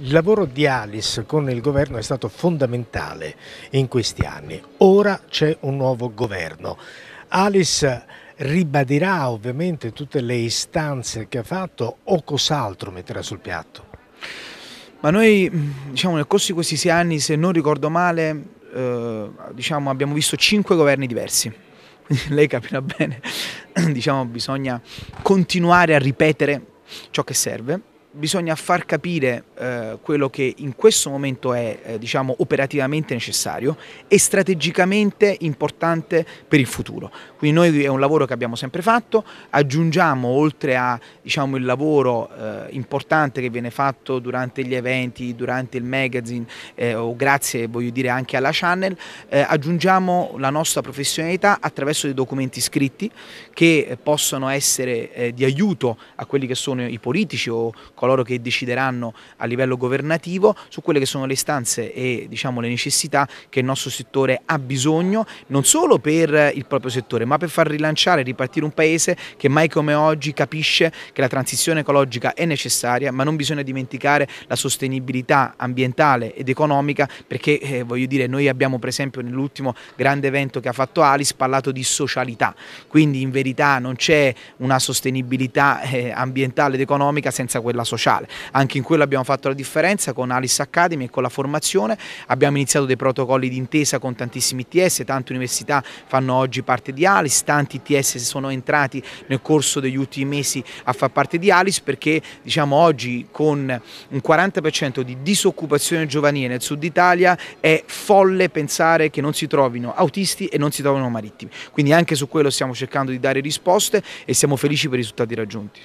il lavoro di Alice con il governo è stato fondamentale in questi anni. Ora c'è un nuovo governo. Alice ribadirà ovviamente tutte le istanze che ha fatto o cos'altro metterà sul piatto? Ma noi diciamo, nel corso di questi sei anni, se non ricordo male, eh, diciamo, abbiamo visto cinque governi diversi. lei capirà bene, diciamo, bisogna continuare a ripetere ciò che serve bisogna far capire eh, quello che in questo momento è eh, diciamo, operativamente necessario e strategicamente importante per il futuro. Quindi noi è un lavoro che abbiamo sempre fatto, aggiungiamo oltre al diciamo, lavoro eh, importante che viene fatto durante gli eventi, durante il magazine eh, o grazie voglio dire anche alla channel, eh, aggiungiamo la nostra professionalità attraverso dei documenti scritti che possono essere eh, di aiuto a quelli che sono i politici o colleghi coloro che decideranno a livello governativo su quelle che sono le istanze e diciamo, le necessità che il nostro settore ha bisogno, non solo per il proprio settore, ma per far rilanciare e ripartire un paese che mai come oggi capisce che la transizione ecologica è necessaria, ma non bisogna dimenticare la sostenibilità ambientale ed economica, perché eh, voglio dire, noi abbiamo per esempio nell'ultimo grande evento che ha fatto Alice parlato di socialità, quindi in verità non c'è una sostenibilità eh, ambientale ed economica senza quella sociale. Anche in quello abbiamo fatto la differenza con Alice Academy e con la formazione, abbiamo iniziato dei protocolli d'intesa con tantissimi ITS, tante università fanno oggi parte di Alice, tanti ITS sono entrati nel corso degli ultimi mesi a far parte di Alice perché diciamo oggi con un 40% di disoccupazione giovanile nel sud Italia è folle pensare che non si trovino autisti e non si trovino marittimi. Quindi anche su quello stiamo cercando di dare risposte e siamo felici per i risultati raggiunti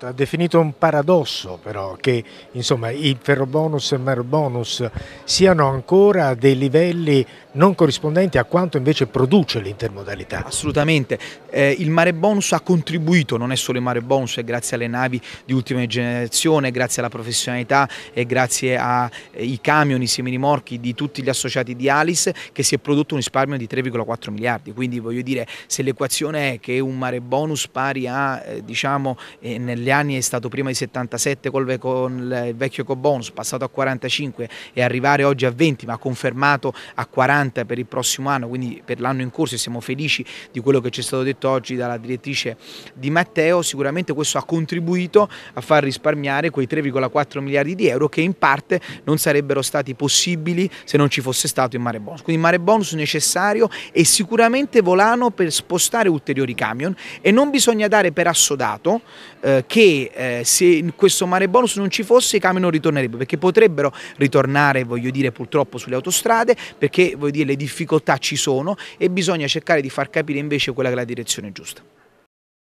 ha definito un paradosso però che insomma, il ferrobonus e il merobonus siano ancora a dei livelli non corrispondenti a quanto invece produce l'intermodalità. Assolutamente, eh, il mare bonus ha contribuito, non è solo il mare bonus, è grazie alle navi di ultima generazione, grazie alla professionalità e grazie ai eh, camion, i seminimorchi di tutti gli associati di Alice che si è prodotto un risparmio di 3,4 miliardi, quindi voglio dire se l'equazione è che un mare bonus pari a eh, diciamo eh, negli anni è stato prima di 77 col, con il vecchio Cobonus, passato a 45 e arrivare oggi a 20 ma confermato a 40 per il prossimo anno, quindi per l'anno in corso e siamo felici di quello che ci è stato detto oggi dalla direttrice Di Matteo, sicuramente questo ha contribuito a far risparmiare quei 3,4 miliardi di euro che in parte non sarebbero stati possibili se non ci fosse stato il mare bonus. Quindi mare bonus necessario e sicuramente volano per spostare ulteriori camion e non bisogna dare per assodato eh, che eh, se questo mare bonus non ci fosse i camion non ritornerebbero, perché potrebbero ritornare, voglio dire, purtroppo sulle autostrade, perché voglio dire, le difficoltà ci sono e bisogna cercare di far capire invece quella che è la direzione giusta.